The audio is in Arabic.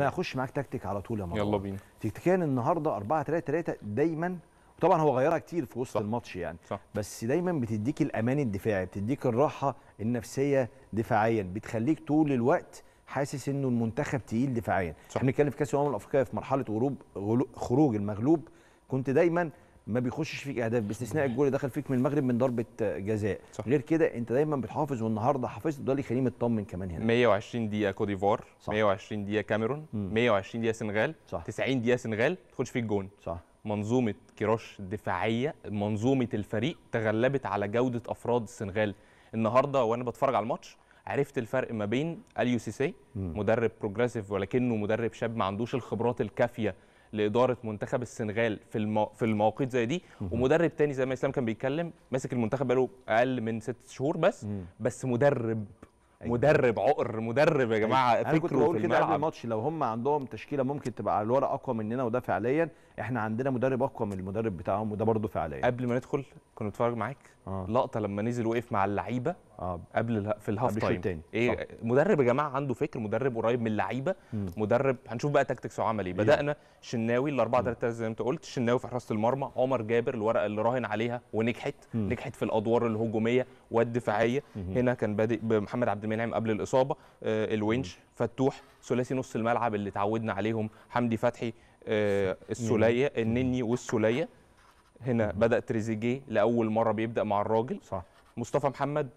لا اخش معاك تكتيك على طول يا مروان يلا بينا تكتيكيا النهارده 4 3 3 دايما طبعا هو غيرها كتير في وسط صح. الماتش يعني صح. بس دايما بتديك الامان الدفاعي بتديك الراحه النفسيه دفاعيا بتخليك طول الوقت حاسس انه المنتخب تقيل دفاعيا احنا بنتكلم في كاس الامم الافريقيه في مرحله غروب خروج المغلوب كنت دايما ما بيخشش فيك اهداف باستثناء الجول اللي دخل فيك من المغرب من ضربه جزاء صح. غير كده انت دايما بتحافظ والنهارده حافظت وده اللي يخليه مطمن كمان هنا 120 دقيقه كوت ديفوار 120 دقيقه كاميرون 120 دقيقه سنغال صح. 90 دقيقه سنغال ما تخش فيك جون صح منظومه كيروش الدفاعيه منظومه الفريق تغلبت على جوده افراد السنغال النهارده وانا بتفرج على الماتش عرفت الفرق ما بين اليو سي سي مدرب بروجريسيف ولكنه مدرب شاب ما عندوش الخبرات الكافيه لاداره منتخب السنغال في المو... في المواقيت زي دي ومدرب تاني زي ما اسلام كان بيتكلم ماسك المنتخب بقاله اقل من ست شهور بس بس مدرب أيوة. مدرب عقر مدرب يا أيوة. جماعه أيوة. انا كنت بقول كده قبل الماتش لو هم عندهم تشكيله ممكن تبقى على الورق اقوى مننا وده فعليا احنا عندنا مدرب اقوى من المدرب بتاعهم وده برده فعليا قبل ما ندخل كنا بنتفرج معاك آه. لقطه لما نزل وقف مع اللعيبه آه. قبل في الهاف تايم ايه صح. مدرب يا جماعه عنده فكر مدرب قريب من اللعيبه مدرب هنشوف بقى تكتكس عمل ايه بدانا شناوي ال 4 3 زي ما انت قلت شناوي في حراسه المرمى عمر جابر الورقه اللي راهن عليها ونجحت مم. نجحت في الادوار الهجوميه والدفاعيه هنا كان بادئ بمحمد عبد منعم قبل الاصابه آه، الونش فتوح ثلاثي نص الملعب اللي تعودنا عليهم حمدي فتحي آه، السوليه النني والسوليه هنا بدا تريزيجيه لاول مره بيبدا مع الراجل صح مصطفى محمد